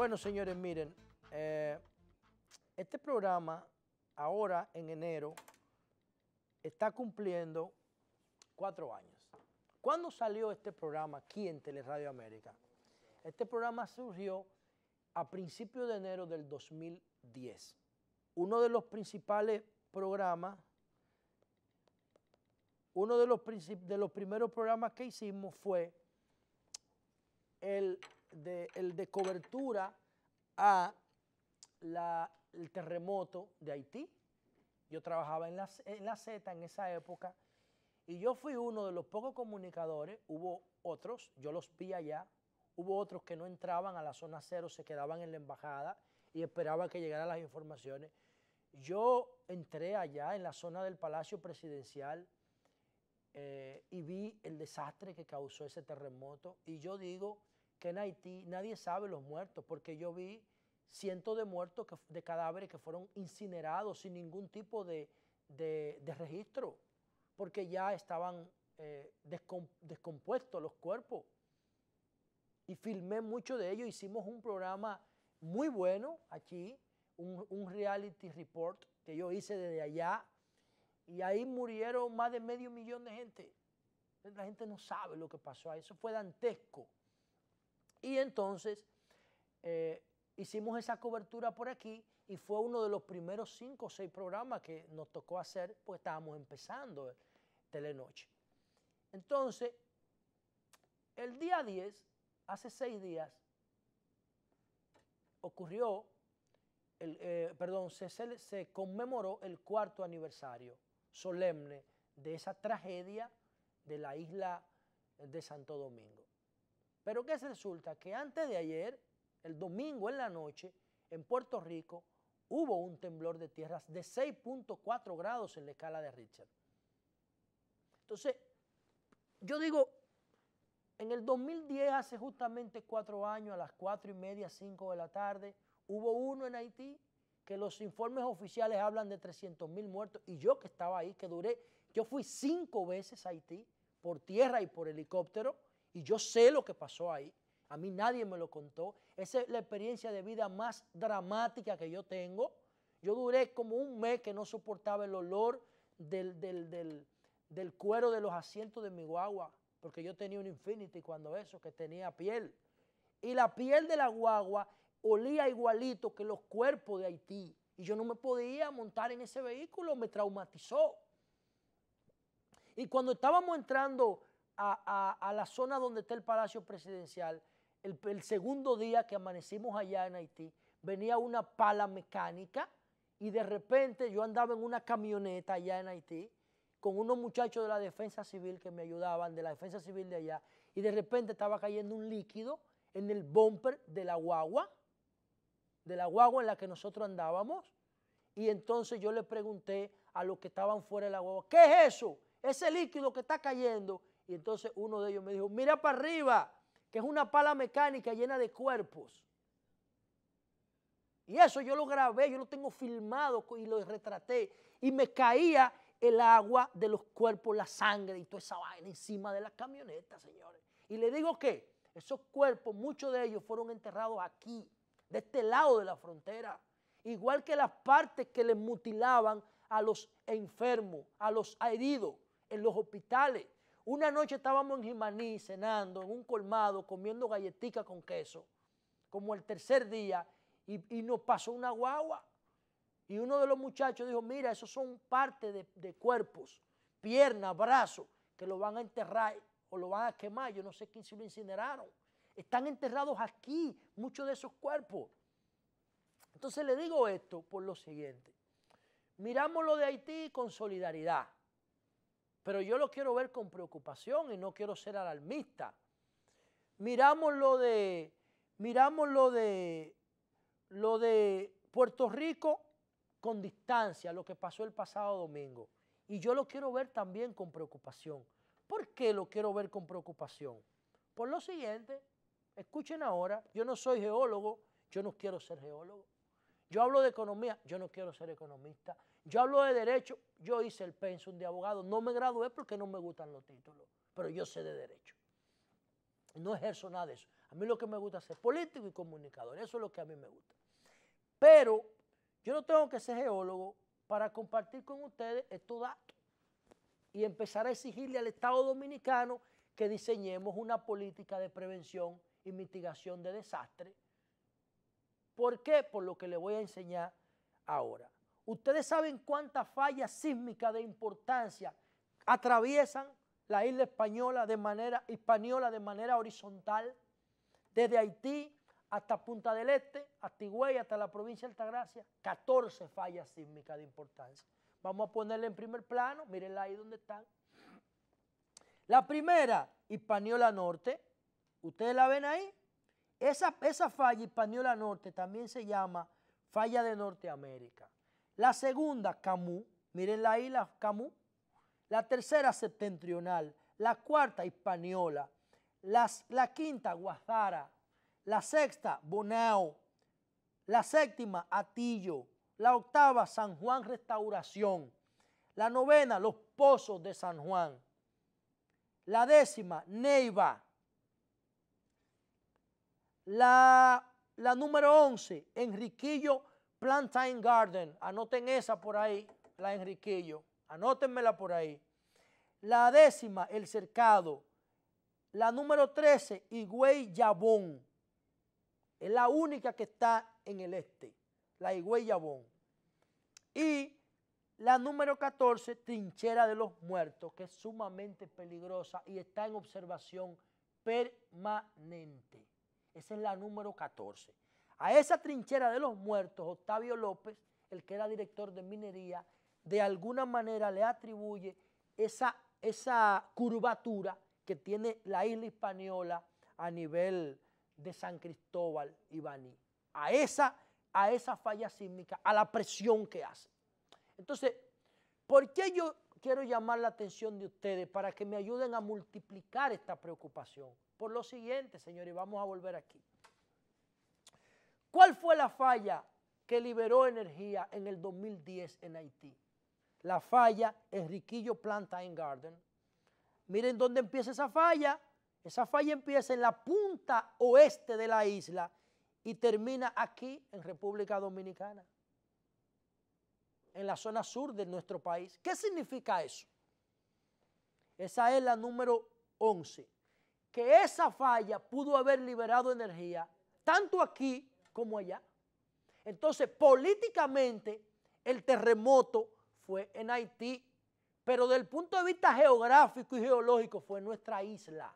Bueno, señores, miren, eh, este programa ahora en enero está cumpliendo cuatro años. ¿Cuándo salió este programa aquí en Teleradio América? Este programa surgió a principios de enero del 2010. Uno de los principales programas, uno de los, de los primeros programas que hicimos fue el de, el de cobertura a el terremoto de Haití. Yo trabajaba en la, en la Z en esa época y yo fui uno de los pocos comunicadores, hubo otros, yo los vi allá, hubo otros que no entraban a la zona cero, se quedaban en la embajada y esperaban que llegaran las informaciones. Yo entré allá en la zona del Palacio Presidencial eh, y vi el desastre que causó ese terremoto y yo digo, que en Haití nadie sabe los muertos, porque yo vi cientos de muertos, de cadáveres que fueron incinerados sin ningún tipo de, registro, porque ya estaban eh, descompuestos los cuerpos. Y filmé mucho de ellos, hicimos un programa muy bueno aquí, un, un reality report que yo hice desde allá, y ahí murieron más de medio millón de gente. La gente no sabe lo que pasó ahí, eso fue dantesco. Y entonces eh, hicimos esa cobertura por aquí y fue uno de los primeros cinco o seis programas que nos tocó hacer, pues estábamos empezando Telenoche. Entonces, el día 10, hace seis días, ocurrió, el, eh, perdón, se conmemoró el cuarto aniversario solemne de esa tragedia de la isla de Santo Domingo. Pero que resulta que antes de ayer, el domingo en la noche, en Puerto Rico, hubo un temblor de tierras de 6.4 grados en la escala de Richard. Entonces, yo digo, en el 2010, hace justamente cuatro años, a las cuatro y media, cinco de la tarde, hubo uno en Haití que los informes oficiales hablan de 300 muertos y yo que estaba ahí, que duré, yo fui cinco veces a Haití por tierra y por helicóptero, y yo sé lo que pasó ahí. A mí nadie me lo contó. Esa es la experiencia de vida más dramática que yo tengo. Yo duré como un mes que no soportaba el olor del, cuero de los asientos de mi guagua, porque yo tenía un Infinity cuando eso, que tenía piel. Y la piel de la guagua olía igualito que los cuerpos de Haití. Y yo no me podía montar en ese vehículo, me traumatizó. Y cuando estábamos entrando a, la zona donde está el Palacio Presidencial, el, el, segundo día que amanecimos allá en Haití, venía una pala mecánica y de repente yo andaba en una camioneta allá en Haití con unos muchachos de la defensa civil que me ayudaban, de la defensa civil de allá, y de repente estaba cayendo un líquido en el bumper de la guagua, de la guagua en la que nosotros andábamos, y entonces yo le pregunté a los que estaban fuera de la guagua, ¿qué es eso? Ese líquido que está cayendo. Y entonces uno de ellos me dijo, mira para arriba, que es una pala mecánica llena de cuerpos. Y eso yo lo grabé, yo lo tengo filmado y lo retraté. Y me caía el agua de los cuerpos, la sangre y toda esa vaina encima de la camioneta señores. Y le digo que esos cuerpos, muchos de ellos fueron enterrados aquí, de este lado de la frontera. Igual que las partes que les mutilaban a los enfermos, a los heridos en los hospitales. Una noche estábamos en Jimaní cenando, en un colmado, comiendo galletitas con queso, como el tercer día, y, nos pasó una guagua. Y uno de los muchachos dijo, mira, esos son parte de, cuerpos, piernas, brazos, que lo van a enterrar o lo van a quemar. Yo no sé quién se lo incineraron. Están enterrados aquí muchos de esos cuerpos. Entonces le digo esto por lo siguiente. Miramos lo de Haití con solidaridad pero yo lo quiero ver con preocupación y no quiero ser alarmista. Miramos lo de, miramos de, lo de Puerto Rico con distancia, lo que pasó el pasado domingo. Y yo lo quiero ver también con preocupación. ¿Por qué lo quiero ver con preocupación? Por lo siguiente, escuchen ahora, yo no soy geólogo, yo no quiero ser geólogo. Yo hablo de economía, yo no quiero ser economista. Yo hablo de derecho, yo hice el pensum de abogado. No me gradué porque no me gustan los títulos, pero yo sé de derecho. No ejerzo nada de eso. A mí lo que me gusta es ser político y comunicador. Eso es lo que a mí me gusta. Pero yo no tengo que ser geólogo para compartir con ustedes estos datos y empezar a exigirle al Estado dominicano que diseñemos una política de prevención y mitigación de desastres ¿Por qué? Por lo que le voy a enseñar ahora. Ustedes saben cuántas fallas sísmicas de importancia atraviesan la isla española de manera, española de manera horizontal, desde Haití hasta Punta del Este, hasta Tigüey, hasta la provincia de Altagracia, 14 fallas sísmicas de importancia. Vamos a ponerle en primer plano, mírenla ahí donde están. La primera, Hispaniola Norte, ustedes la ven ahí, esa, falla Hispaniola Norte también se llama falla de Norteamérica. La segunda, Camus, miren la isla Camus. La tercera, septentrional. La cuarta, Hispaniola. Las, la quinta, Guajara. La sexta, Bonao. La séptima, Atillo. La octava, San Juan Restauración. La novena, Los Pozos de San Juan. La décima, Neiva. La, número 11, Enriquillo Plantain Garden. Anoten esa por ahí, la Enriquillo. Anótenmela por ahí. La décima, El Cercado. La número 13, Higüey Yabón. Es la única que está en el este, la Higüey Yabón. Y la número 14, Trinchera de los Muertos, que es sumamente peligrosa y está en observación permanente. Esa es la número 14. A esa trinchera de los muertos, Octavio López, el que era director de minería, de alguna manera le atribuye esa, esa curvatura que tiene la isla española a nivel de San Cristóbal y Baní. A esa, a esa falla sísmica, a la presión que hace. Entonces, ¿por qué yo quiero llamar la atención de ustedes para que me ayuden a multiplicar esta preocupación. Por lo siguiente, señores, vamos a volver aquí. ¿Cuál fue la falla que liberó energía en el 2010 en Haití? La falla Enriquillo en Garden. Miren dónde empieza esa falla. Esa falla empieza en la punta oeste de la isla y termina aquí en República Dominicana en la zona sur de nuestro país. ¿Qué significa eso? Esa es la número 11. Que esa falla pudo haber liberado energía tanto aquí como allá. Entonces, políticamente, el terremoto fue en Haití, pero del punto de vista geográfico y geológico fue nuestra isla.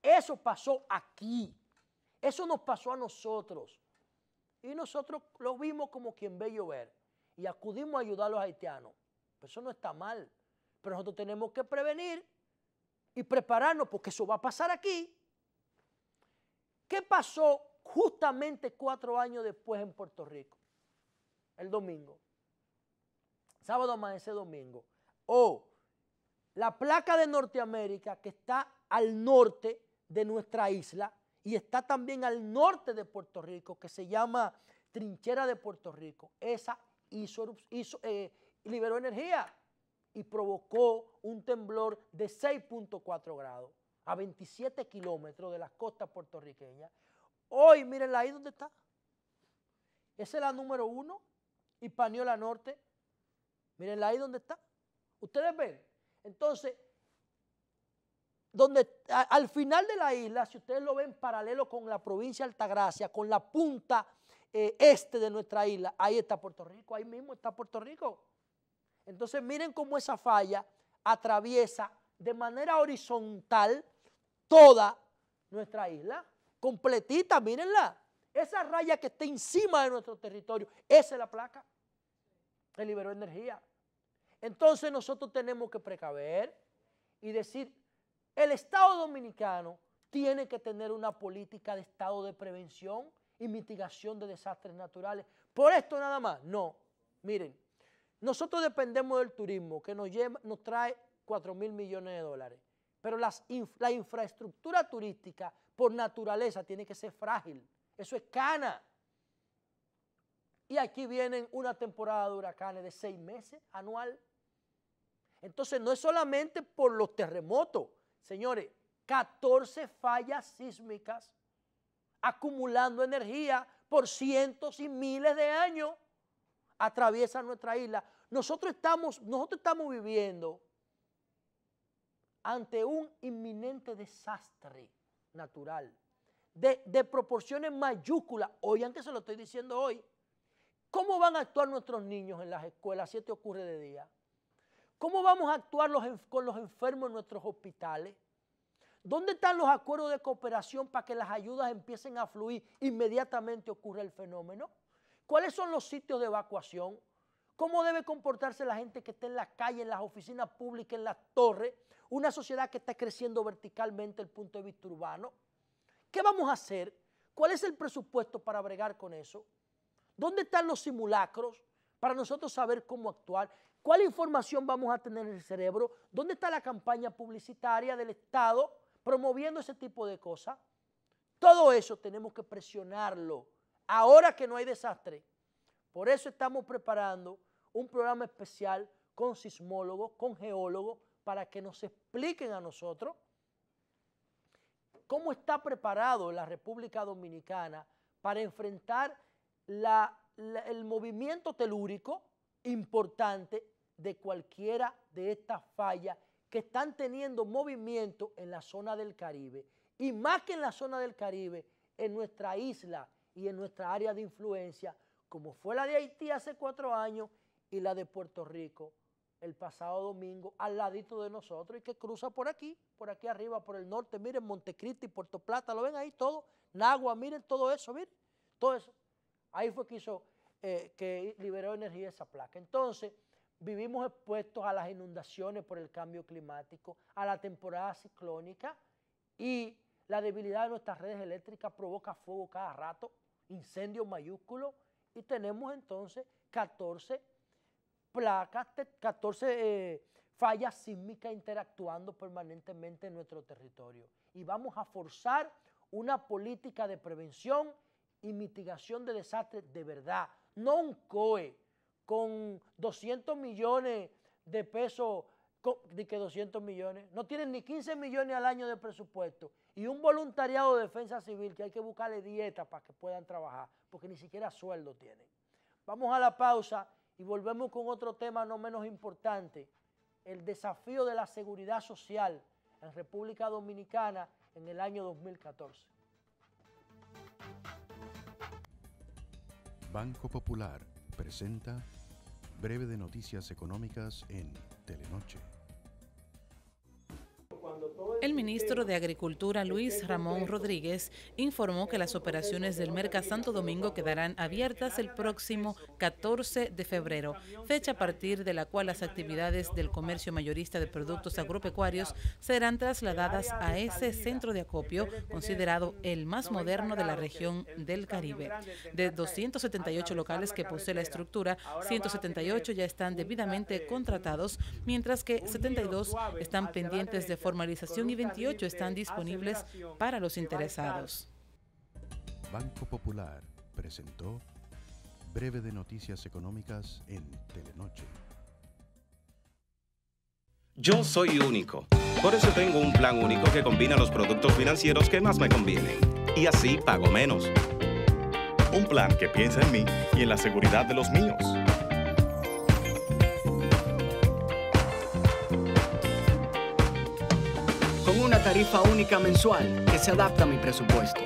Eso pasó aquí. Eso nos pasó a nosotros. Y nosotros lo vimos como quien ve llover y acudimos a ayudar a los haitianos. eso no está mal. Pero nosotros tenemos que prevenir y prepararnos porque eso va a pasar aquí. ¿Qué pasó justamente cuatro años después en Puerto Rico? El domingo. Sábado ese domingo. O la placa de Norteamérica que está al norte de nuestra isla y está también al norte de Puerto Rico, que se llama Trinchera de Puerto Rico. Esa eh, liberó energía y provocó un temblor de 6.4 grados a 27 kilómetros de las costas puertorriqueñas. Hoy, mirenla ahí donde está. Esa es la número uno, y Norte. Mírenla ahí donde está. Ustedes ven. Entonces, donde al final de la isla, si ustedes lo ven paralelo con la provincia de Altagracia, con la punta eh, este de nuestra isla, ahí está Puerto Rico, ahí mismo está Puerto Rico. Entonces miren cómo esa falla atraviesa de manera horizontal toda nuestra isla, completita, mírenla. Esa raya que está encima de nuestro territorio, esa es la placa que liberó energía. Entonces nosotros tenemos que precaver y decir, el Estado Dominicano tiene que tener una política de Estado de prevención y mitigación de desastres naturales. Por esto nada más, no. Miren, nosotros dependemos del turismo que nos, nos trae 4 mil millones de dólares, pero las, la infraestructura turística por naturaleza tiene que ser frágil. Eso es cana. Y aquí vienen una temporada de huracanes de seis meses anual. Entonces no es solamente por los terremotos, señores, 14 fallas sísmicas acumulando energía por cientos y miles de años, atraviesa nuestra isla. Nosotros estamos, nosotros estamos viviendo ante un inminente desastre natural de, proporciones mayúsculas. Oigan que se lo estoy diciendo hoy. ¿Cómo van a actuar nuestros niños en las escuelas si esto ocurre de día? ¿Cómo vamos a actuar con los enfermos en nuestros hospitales? ¿Dónde están los acuerdos de cooperación para que las ayudas empiecen a fluir? Inmediatamente ocurre el fenómeno. ¿Cuáles son los sitios de evacuación? ¿Cómo debe comportarse la gente que está en la calle en las oficinas públicas, en las torres? Una sociedad que está creciendo verticalmente el punto de vista urbano. ¿Qué vamos a hacer? ¿Cuál es el presupuesto para bregar con eso? ¿Dónde están los simulacros para nosotros saber cómo actuar? ¿Cuál información vamos a tener en el cerebro? ¿Dónde está la campaña publicitaria del Estado? promoviendo ese tipo de cosas. Todo eso tenemos que presionarlo ahora que no hay desastre. Por eso estamos preparando un programa especial con sismólogos, con geólogos, para que nos expliquen a nosotros cómo está preparado la República Dominicana para enfrentar el movimiento telúrico importante de cualquiera de estas fallas que están teniendo movimiento en la zona del Caribe y más que en la zona del Caribe, en nuestra isla y en nuestra área de influencia, como fue la de Haití hace cuatro años y la de Puerto Rico el pasado domingo al ladito de nosotros y que cruza por aquí, por aquí arriba, por el norte, miren Montecristi, Puerto Plata, lo ven ahí todo, Nagua, miren todo eso, miren, todo eso. Ahí fue que hizo, eh, que liberó energía esa placa. Entonces, Vivimos expuestos a las inundaciones por el cambio climático, a la temporada ciclónica y la debilidad de nuestras redes eléctricas provoca fuego cada rato, incendios mayúsculos y tenemos entonces 14 placas, 14 eh, fallas sísmicas interactuando permanentemente en nuestro territorio. Y vamos a forzar una política de prevención y mitigación de desastres de verdad, no un COE, con 200 millones de pesos, de que 200 millones, no tienen ni 15 millones al año de presupuesto y un voluntariado de defensa civil que hay que buscarle dieta para que puedan trabajar, porque ni siquiera sueldo tienen. Vamos a la pausa y volvemos con otro tema no menos importante, el desafío de la seguridad social en República Dominicana en el año 2014. Banco Popular presenta Breve de noticias económicas en Telenoche. El ministro de Agricultura, Luis Ramón Rodríguez, informó que las operaciones del Merca Santo Domingo quedarán abiertas el próximo 14 de febrero, fecha a partir de la cual las actividades del comercio mayorista de productos agropecuarios serán trasladadas a ese centro de acopio, considerado el más moderno de la región del Caribe. De 278 locales que posee la estructura, 178 ya están debidamente contratados, mientras que 72 están pendientes de forma y 28 están disponibles para los interesados. Banco Popular presentó Breve de Noticias Económicas en Telenoche. Yo soy único. Por eso tengo un plan único que combina los productos financieros que más me convienen. Y así pago menos. Un plan que piensa en mí y en la seguridad de los míos tarifa única mensual que se adapta a mi presupuesto.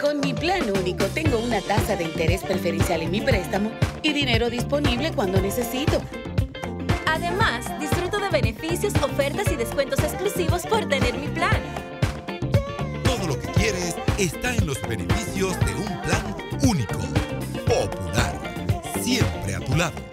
Con mi plan único tengo una tasa de interés preferencial en mi préstamo y dinero disponible cuando necesito. Además, disfruto de beneficios, ofertas y descuentos exclusivos por tener mi plan. Todo lo que quieres está en los beneficios de un plan único. Popular. Siempre a tu lado.